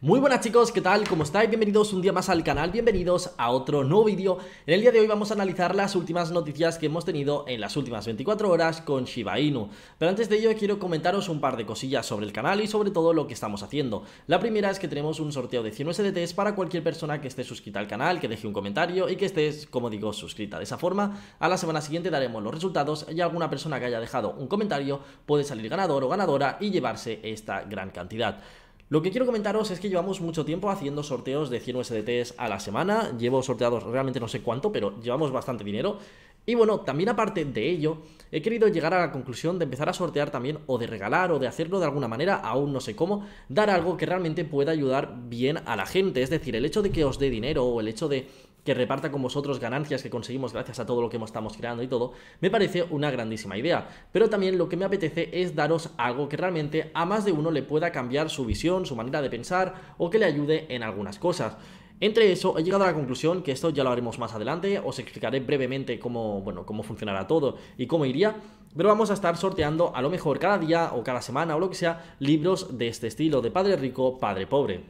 Muy buenas chicos, ¿qué tal? ¿Cómo estáis? Bienvenidos un día más al canal, bienvenidos a otro nuevo vídeo. En el día de hoy vamos a analizar las últimas noticias que hemos tenido en las últimas 24 horas con Shiba Inu. Pero antes de ello quiero comentaros un par de cosillas sobre el canal y sobre todo lo que estamos haciendo. La primera es que tenemos un sorteo de 100 SDTs para cualquier persona que esté suscrita al canal, que deje un comentario y que estés, como digo, suscrita. De esa forma, a la semana siguiente daremos los resultados y alguna persona que haya dejado un comentario puede salir ganador o ganadora y llevarse esta gran cantidad. Lo que quiero comentaros es que llevamos mucho tiempo haciendo sorteos de 100 USDTs a la semana, llevo sorteados realmente no sé cuánto, pero llevamos bastante dinero. Y bueno, también aparte de ello, he querido llegar a la conclusión de empezar a sortear también o de regalar o de hacerlo de alguna manera, aún no sé cómo, dar algo que realmente pueda ayudar bien a la gente. Es decir, el hecho de que os dé dinero o el hecho de que reparta con vosotros ganancias que conseguimos gracias a todo lo que estamos creando y todo, me parece una grandísima idea. Pero también lo que me apetece es daros algo que realmente a más de uno le pueda cambiar su visión, su manera de pensar o que le ayude en algunas cosas. Entre eso, he llegado a la conclusión que esto ya lo haremos más adelante, os explicaré brevemente cómo, bueno, cómo funcionará todo y cómo iría, pero vamos a estar sorteando a lo mejor cada día o cada semana o lo que sea libros de este estilo, de padre rico, padre pobre.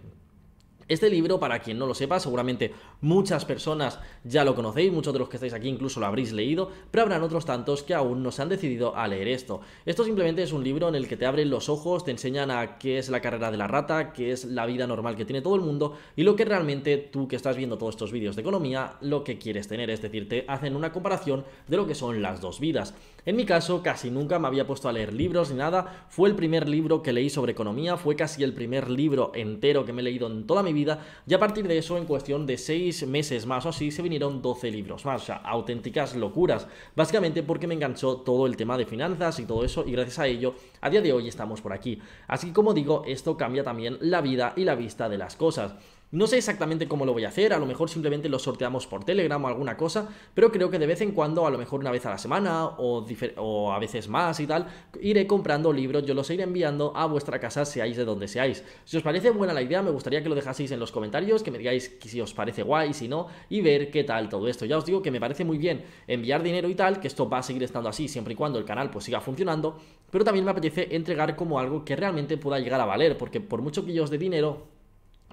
Este libro, para quien no lo sepa, seguramente muchas personas ya lo conocéis, muchos de los que estáis aquí incluso lo habréis leído, pero habrán otros tantos que aún no se han decidido a leer esto. Esto simplemente es un libro en el que te abren los ojos, te enseñan a qué es la carrera de la rata, qué es la vida normal que tiene todo el mundo y lo que realmente tú que estás viendo todos estos vídeos de economía, lo que quieres tener, es decir, te hacen una comparación de lo que son las dos vidas. En mi caso, casi nunca me había puesto a leer libros ni nada. Fue el primer libro que leí sobre economía, fue casi el primer libro entero que me he leído en toda mi vida. Y a partir de eso, en cuestión de seis meses más o así, se vinieron 12 libros más. O sea, auténticas locuras. Básicamente porque me enganchó todo el tema de finanzas y todo eso. Y gracias a ello, a día de hoy estamos por aquí. Así que como digo, esto cambia también la vida y la vista de las cosas. No sé exactamente cómo lo voy a hacer, a lo mejor simplemente lo sorteamos por Telegram o alguna cosa, pero creo que de vez en cuando, a lo mejor una vez a la semana o, o a veces más y tal, iré comprando libros, yo los iré enviando a vuestra casa, seáis de donde seáis. Si os parece buena la idea, me gustaría que lo dejaseis en los comentarios, que me digáis si os parece guay, si no, y ver qué tal todo esto. Ya os digo que me parece muy bien enviar dinero y tal, que esto va a seguir estando así siempre y cuando el canal pues siga funcionando, pero también me apetece entregar como algo que realmente pueda llegar a valer, porque por mucho que yo os dé dinero,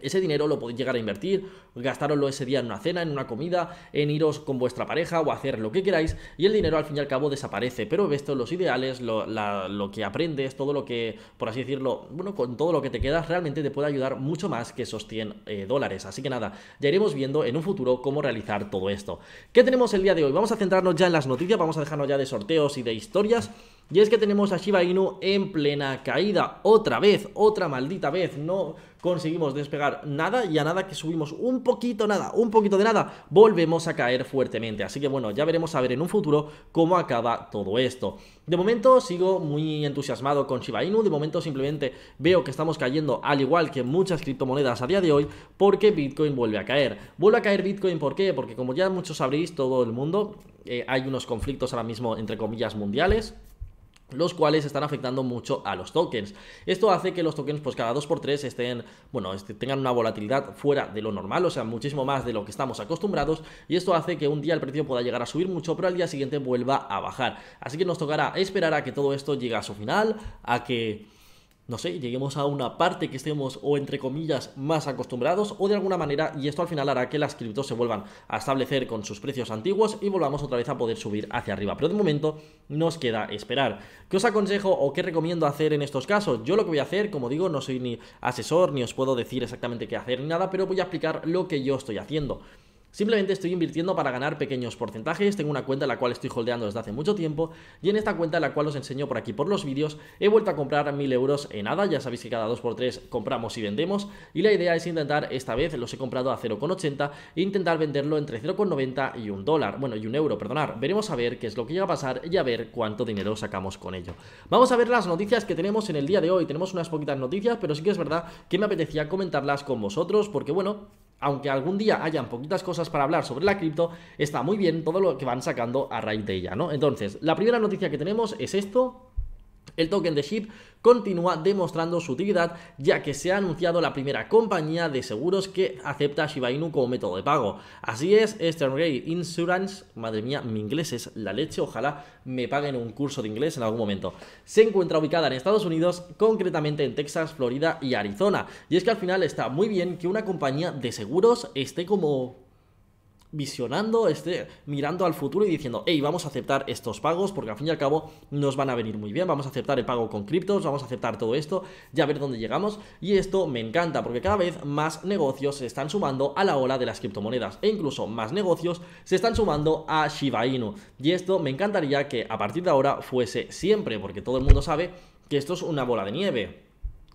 ese dinero lo podéis llegar a invertir, gastároslo ese día en una cena, en una comida, en iros con vuestra pareja o hacer lo que queráis y el dinero al fin y al cabo desaparece. Pero esto, los ideales, lo, que aprendes, todo lo que, por así decirlo, bueno, con todo lo que te quedas realmente te puede ayudar mucho más que esos 100 eh, dólares. Así que nada, ya iremos viendo en un futuro cómo realizar todo esto. ¿Qué tenemos el día de hoy? Vamos a centrarnos ya en las noticias, vamos a dejarnos ya de sorteos y de historias. Y es que tenemos a Shiba Inu en plena caída, otra vez, otra maldita vez, no conseguimos despegar nada y a nada que subimos un poquito nada, un poquito de nada, volvemos a caer fuertemente. Así que bueno, ya veremos a ver en un futuro cómo acaba todo esto. De momento sigo muy entusiasmado con Shiba Inu, de momento simplemente veo que estamos cayendo al igual que muchas criptomonedas a día de hoy porque Bitcoin vuelve a caer. Vuelve a caer Bitcoin, ¿por qué? Porque como ya muchos sabréis, todo el mundo, eh, hay unos conflictos ahora mismo entre comillas mundiales los cuales están afectando mucho a los tokens. Esto hace que los tokens pues cada 2x3 estén, bueno, este, tengan una volatilidad fuera de lo normal, o sea, muchísimo más de lo que estamos acostumbrados y esto hace que un día el precio pueda llegar a subir mucho, pero al día siguiente vuelva a bajar. Así que nos tocará esperar a que todo esto llegue a su final, a que no sé, lleguemos a una parte que estemos o entre comillas más acostumbrados o de alguna manera y esto al final hará que las criptos se vuelvan a establecer con sus precios antiguos y volvamos otra vez a poder subir hacia arriba. Pero de momento nos queda esperar. ¿Qué os aconsejo o qué recomiendo hacer en estos casos? Yo lo que voy a hacer, como digo, no soy ni asesor ni os puedo decir exactamente qué hacer ni nada, pero voy a explicar lo que yo estoy haciendo. Simplemente estoy invirtiendo para ganar pequeños porcentajes, tengo una cuenta en la cual estoy holdeando desde hace mucho tiempo y en esta cuenta en la cual os enseño por aquí por los vídeos, he vuelto a comprar 1000 euros en ADA, ya sabéis que cada 2x3 compramos y vendemos y la idea es intentar, esta vez los he comprado a 0,80 e intentar venderlo entre 0,90 y un dólar, bueno y un euro, perdonar, veremos a ver qué es lo que llega a pasar y a ver cuánto dinero sacamos con ello. Vamos a ver las noticias que tenemos en el día de hoy, tenemos unas poquitas noticias, pero sí que es verdad que me apetecía comentarlas con vosotros porque bueno, aunque algún día hayan poquitas cosas para hablar sobre la cripto, está muy bien todo lo que van sacando a raíz de ella, ¿no? Entonces, la primera noticia que tenemos es esto, el token de SHIP continúa demostrando su utilidad ya que se ha anunciado la primera compañía de seguros que acepta Shiba Inu como método de pago. Así es, Eastern Ray Insurance, madre mía, mi inglés es la leche, ojalá me paguen un curso de inglés en algún momento. Se encuentra ubicada en Estados Unidos, concretamente en Texas, Florida y Arizona. Y es que al final está muy bien que una compañía de seguros esté como visionando, este, mirando al futuro y diciendo, hey, vamos a aceptar estos pagos porque al fin y al cabo nos van a venir muy bien, vamos a aceptar el pago con criptos, vamos a aceptar todo esto, ya ver dónde llegamos. Y esto me encanta porque cada vez más negocios se están sumando a la ola de las criptomonedas e incluso más negocios se están sumando a Shiba Inu. Y esto me encantaría que a partir de ahora fuese siempre porque todo el mundo sabe que esto es una bola de nieve.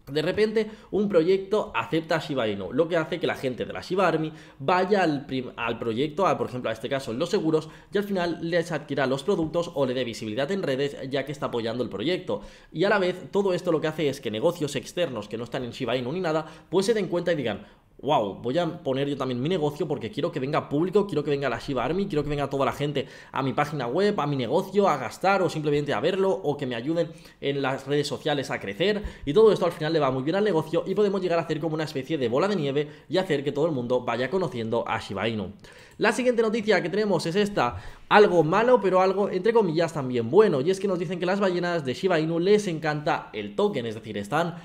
De repente, un proyecto acepta a Shiba Inu, lo que hace que la gente de la Shiba Army vaya al, al proyecto, a, por ejemplo, a este caso en los seguros, y al final les adquiera los productos o le dé visibilidad en redes, ya que está apoyando el proyecto. Y a la vez, todo esto lo que hace es que negocios externos que no están en Shiba Inu ni nada, pues se den cuenta y digan, wow, voy a poner yo también mi negocio porque quiero que venga público, quiero que venga la Shiba Army, quiero que venga toda la gente a mi página web, a mi negocio, a gastar o simplemente a verlo o que me ayuden en las redes sociales a crecer y todo esto al final le va muy bien al negocio y podemos llegar a hacer como una especie de bola de nieve y hacer que todo el mundo vaya conociendo a Shiba Inu. La siguiente noticia que tenemos es esta, algo malo pero algo entre comillas también bueno y es que nos dicen que las ballenas de Shiba Inu les encanta el token, es decir, están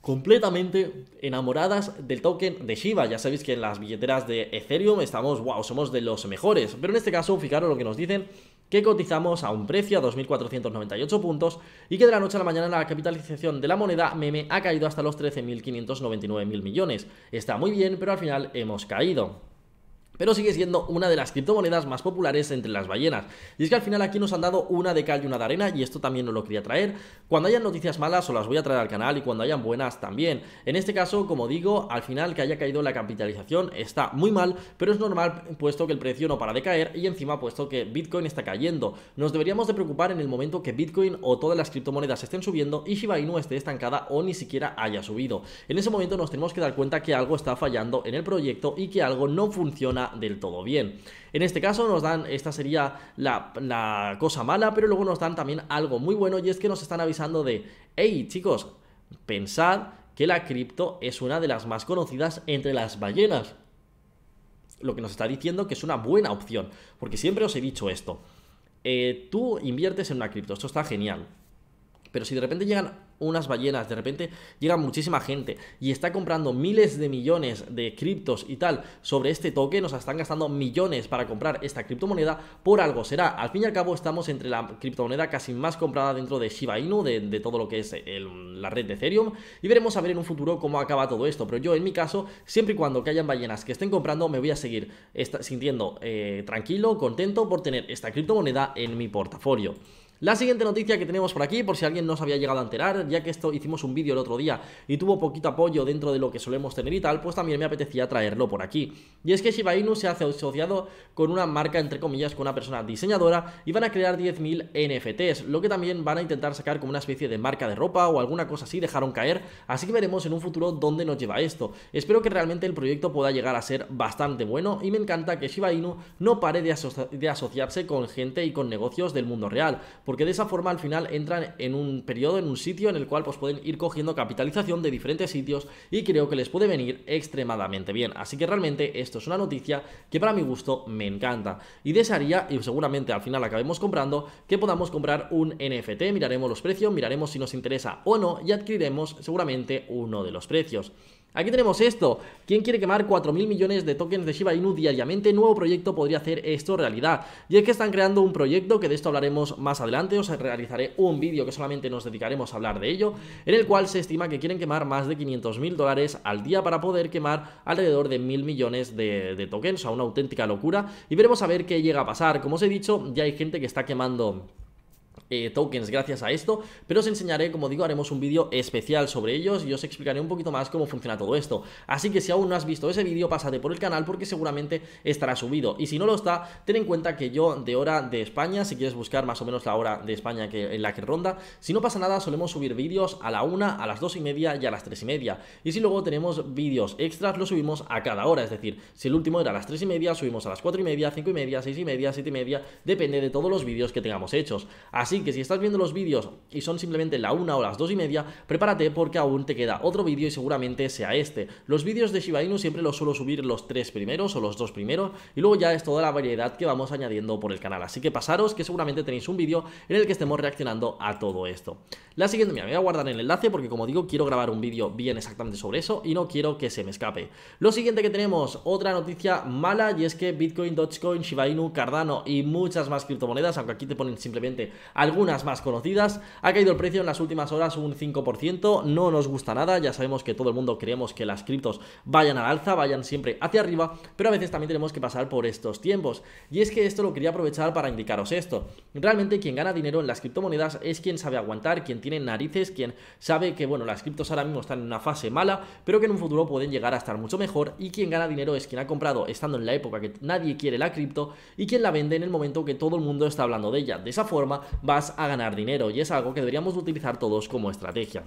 completamente enamoradas del token de Shiba. Ya sabéis que en las billeteras de Ethereum estamos, wow, somos de los mejores. Pero en este caso, fijaros lo que nos dicen, que cotizamos a un precio a 2.498 puntos y que de la noche a la mañana la capitalización de la moneda meme ha caído hasta los 13.599.000 millones. Está muy bien, pero al final hemos caído pero sigue siendo una de las criptomonedas más populares entre las ballenas. Y es que al final aquí nos han dado una de cal y una de arena y esto también no lo quería traer. Cuando hayan noticias malas o las voy a traer al canal y cuando hayan buenas también. En este caso, como digo, al final que haya caído la capitalización está muy mal, pero es normal puesto que el precio no para de caer y encima puesto que Bitcoin está cayendo. Nos deberíamos de preocupar en el momento que Bitcoin o todas las criptomonedas estén subiendo y Shiba Inu esté estancada o ni siquiera haya subido. En ese momento nos tenemos que dar cuenta que algo está fallando en el proyecto y que algo no funciona del todo bien. En este caso nos dan, esta sería la, cosa mala, pero luego nos dan también algo muy bueno y es que nos están avisando de, hey chicos, pensad que la cripto es una de las más conocidas entre las ballenas. Lo que nos está diciendo que es una buena opción, porque siempre os he dicho esto. Eh, tú inviertes en una cripto, esto está genial. Pero si de repente llegan unas ballenas, de repente llega muchísima gente y está comprando miles de millones de criptos y tal sobre este toque o sea, están gastando millones para comprar esta criptomoneda, por algo será. Al fin y al cabo estamos entre la criptomoneda casi más comprada dentro de Shiba Inu, de, todo lo que es la red de Ethereum, y veremos a ver en un futuro cómo acaba todo esto, pero yo en mi caso, siempre y cuando que hayan ballenas que estén comprando, me voy a seguir sintiendo eh, tranquilo, contento por tener esta criptomoneda en mi portafolio. La siguiente noticia que tenemos por aquí, por si alguien no se había llegado a enterar, ya que esto hicimos un vídeo el otro día y tuvo poquito apoyo dentro de lo que solemos tener y tal, pues también me apetecía traerlo por aquí. Y es que Shiba Inu se ha asociado con una marca, entre comillas, con una persona diseñadora y van a crear 10.000 NFTs, lo que también van a intentar sacar como una especie de marca de ropa o alguna cosa así, dejaron caer, así que veremos en un futuro dónde nos lleva esto. Espero que realmente el proyecto pueda llegar a ser bastante bueno y me encanta que Shiba Inu no pare de, de asociarse con gente y con negocios del mundo real porque de esa forma al final entran en un periodo, en un sitio en el cual pues pueden ir cogiendo capitalización de diferentes sitios y creo que les puede venir extremadamente bien. Así que realmente esto es una noticia que para mi gusto me encanta y desearía, y seguramente al final acabemos comprando, que podamos comprar un NFT, miraremos los precios, miraremos si nos interesa o no y adquiriremos seguramente uno de los precios. Aquí tenemos esto. ¿Quién quiere quemar 4.000 millones de tokens de Shiba Inu diariamente? Nuevo proyecto podría hacer esto realidad. Y es que están creando un proyecto que de esto hablaremos más adelante. Os realizaré un vídeo que solamente nos dedicaremos a hablar de ello, en el cual se estima que quieren quemar más de 500.000 dólares al día para poder quemar alrededor de 1.000 millones de, de tokens. O sea, una auténtica locura. Y veremos a ver qué llega a pasar. Como os he dicho, ya hay gente que está quemando... Eh, tokens gracias a esto, pero os enseñaré, como digo, haremos un vídeo especial sobre ellos y os explicaré un poquito más cómo funciona todo esto. Así que si aún no has visto ese vídeo, pásate por el canal porque seguramente estará subido. Y si no lo está, ten en cuenta que yo de hora de España, si quieres buscar más o menos la hora de España que, en la que ronda, si no pasa nada, solemos subir vídeos a la una, a las dos y media y a las tres y media. Y si luego tenemos vídeos extras, los subimos a cada hora, es decir, si el último era a las tres y media, subimos a las cuatro y media, cinco y media, seis y media, siete y media, depende de todos los vídeos que tengamos hechos. Así que si estás viendo los vídeos y son simplemente la una o las dos y media, prepárate porque aún te queda otro vídeo y seguramente sea este. Los vídeos de Shiba Inu siempre los suelo subir los tres primeros o los dos primeros y luego ya es toda la variedad que vamos añadiendo por el canal. Así que pasaros que seguramente tenéis un vídeo en el que estemos reaccionando a todo esto. La siguiente, mira, voy a guardar el enlace porque como digo quiero grabar un vídeo bien exactamente sobre eso y no quiero que se me escape. Lo siguiente que tenemos, otra noticia mala y es que Bitcoin, Dogecoin, Shiba Inu, Cardano y muchas más criptomonedas, aunque aquí te ponen simplemente al algunas más conocidas. Ha caído el precio en las últimas horas un 5%, no nos gusta nada, ya sabemos que todo el mundo creemos que las criptos vayan al alza, vayan siempre hacia arriba, pero a veces también tenemos que pasar por estos tiempos. Y es que esto lo quería aprovechar para indicaros esto. Realmente quien gana dinero en las criptomonedas es quien sabe aguantar, quien tiene narices, quien sabe que bueno, las criptos ahora mismo están en una fase mala, pero que en un futuro pueden llegar a estar mucho mejor y quien gana dinero es quien ha comprado estando en la época que nadie quiere la cripto y quien la vende en el momento que todo el mundo está hablando de ella. De esa forma va a ganar dinero y es algo que deberíamos utilizar todos como estrategia.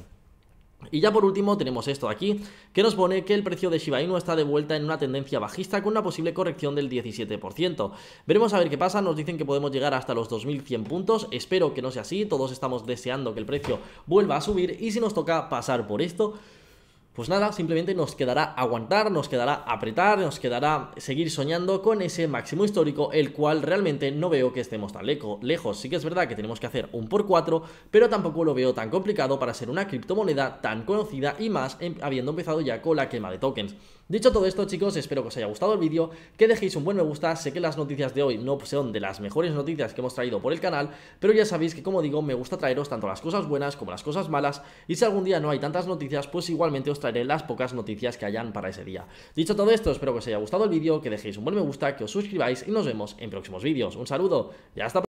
Y ya por último tenemos esto de aquí, que nos pone que el precio de Shiba Inu está de vuelta en una tendencia bajista con una posible corrección del 17%. Veremos a ver qué pasa, nos dicen que podemos llegar hasta los 2100 puntos, espero que no sea así, todos estamos deseando que el precio vuelva a subir y si nos toca pasar por esto, pues nada, simplemente nos quedará aguantar, nos quedará apretar, nos quedará seguir soñando con ese máximo histórico, el cual realmente no veo que estemos tan lejos. Sí que es verdad que tenemos que hacer un por cuatro, pero tampoco lo veo tan complicado para ser una criptomoneda tan conocida y más em, habiendo empezado ya con la quema de tokens. Dicho todo esto, chicos, espero que os haya gustado el vídeo, que dejéis un buen me gusta, sé que las noticias de hoy no son de las mejores noticias que hemos traído por el canal, pero ya sabéis que como digo, me gusta traeros tanto las cosas buenas como las cosas malas, y si algún día no hay tantas noticias, pues igualmente os traeré las pocas noticias que hayan para ese día. Dicho todo esto, espero que os haya gustado el vídeo, que dejéis un buen me gusta, que os suscribáis y nos vemos en próximos vídeos. Un saludo y hasta pronto.